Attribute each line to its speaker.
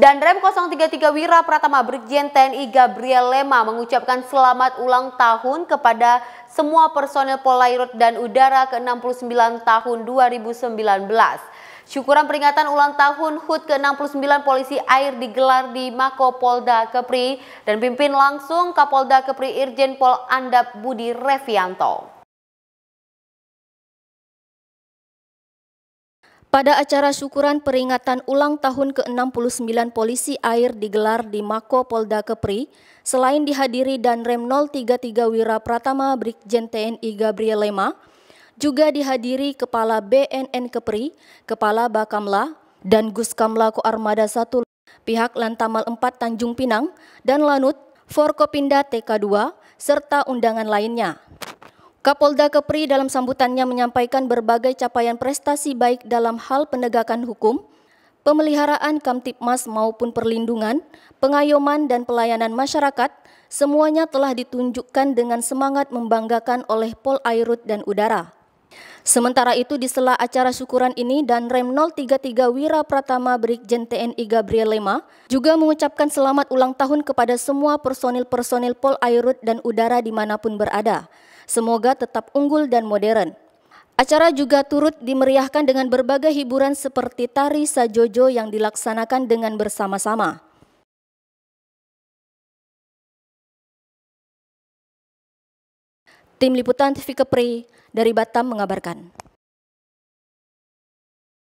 Speaker 1: Dan Rem 033 Wira Pratama Brigjen TNI Gabriel Lema mengucapkan selamat ulang tahun kepada semua personel Polairut dan Udara ke-69 tahun 2019. Syukuran peringatan ulang tahun HUT ke-69 Polisi Air digelar di Mako Polda Kepri dan pimpin langsung Kapolda Kepri Irjen Pol Andap Budi Revianto.
Speaker 2: Pada acara syukuran peringatan ulang tahun ke-69
Speaker 3: Polisi Air digelar di Mako Polda Kepri, selain dihadiri dan Rem 033 Wira Pratama Brigjen TNI Gabriel Lema, juga dihadiri Kepala BNN Kepri, Kepala Bakamla, dan Gus Kamla Ko Koarmada 1, pihak Lantamal 4 Tanjung Pinang, dan Lanut, Forkopinda TK2, serta undangan lainnya. Kapolda Kepri dalam sambutannya menyampaikan berbagai capaian prestasi baik dalam hal penegakan hukum, pemeliharaan Kamtipmas maupun perlindungan, pengayoman dan pelayanan masyarakat, semuanya telah ditunjukkan dengan semangat membanggakan oleh Pol Airut dan Udara. Sementara itu di sela acara syukuran ini dan Rem 033 Wira Pratama Brigjen TNI Gabriel Lema juga mengucapkan selamat ulang tahun kepada semua personil-personil Pol Airut dan Udara dimanapun berada. Semoga tetap unggul dan modern. Acara juga turut
Speaker 2: dimeriahkan dengan berbagai hiburan seperti tari sajojo yang dilaksanakan dengan
Speaker 4: bersama-sama. Tim Liputan TV Kepri dari Batam mengabarkan.